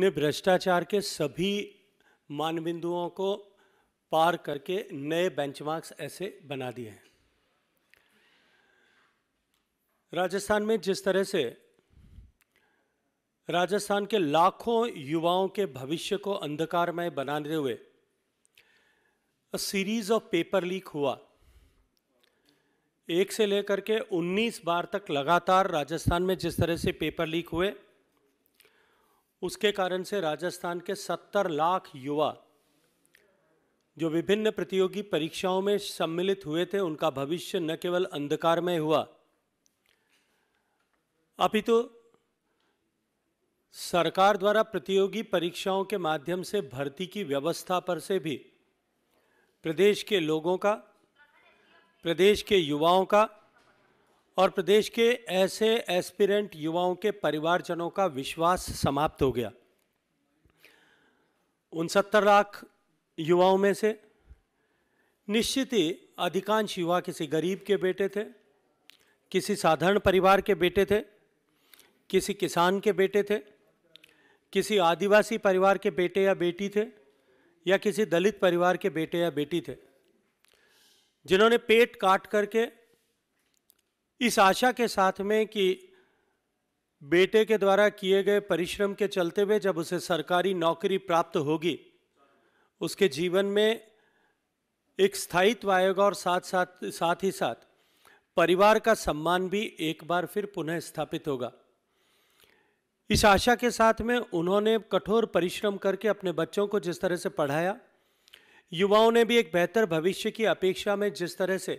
ने भ्रष्टाचार के सभी मानबिंदुओं को पार करके नए बेंचमार्क्स ऐसे बना दिए हैं राजस्थान में जिस तरह से राजस्थान के लाखों युवाओं के भविष्य को अंधकारमय बनाते हुए a series of paper leak हुआ एक से लेकर के 19 बार तक लगातार राजस्थान में जिस तरह से पेपर लीक हुए उसके कारण से राजस्थान के 70 लाख युवा जो विभिन्न प्रतियोगी परीक्षाओं में सम्मिलित हुए थे उनका भविष्य न केवल अंधकार में हुआ अभी तो सरकार द्वारा प्रतियोगी परीक्षाओं के माध्यम से भर्ती की व्यवस्था पर से भी प्रदेश के लोगों का प्रदेश के युवाओं का और प्रदेश के ऐसे एस्पिरेंट युवाओं के परिवारजनों का विश्वास समाप्त हो गया उनसत्तर लाख युवाओं में से निश्चित ही अधिकांश युवा किसी गरीब के बेटे थे किसी साधारण परिवार के बेटे थे किसी किसान के बेटे थे किसी आदिवासी परिवार के बेटे या बेटी थे या किसी दलित परिवार के बेटे या बेटी थे जिन्होंने पेट काट करके इस आशा के साथ में कि बेटे के द्वारा किए गए परिश्रम के चलते हुए जब उसे सरकारी नौकरी प्राप्त होगी उसके जीवन में एक स्थायित्व आएगा और साथ साथ साथ ही साथ परिवार का सम्मान भी एक बार फिर पुनः स्थापित होगा इस आशा के साथ में उन्होंने कठोर परिश्रम करके अपने बच्चों को जिस तरह से पढ़ाया युवाओं ने भी एक बेहतर भविष्य की अपेक्षा में जिस तरह से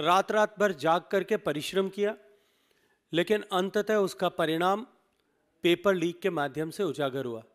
रात रात भर जाग करके परिश्रम किया लेकिन अंततः उसका परिणाम पेपर लीक के माध्यम से उजागर हुआ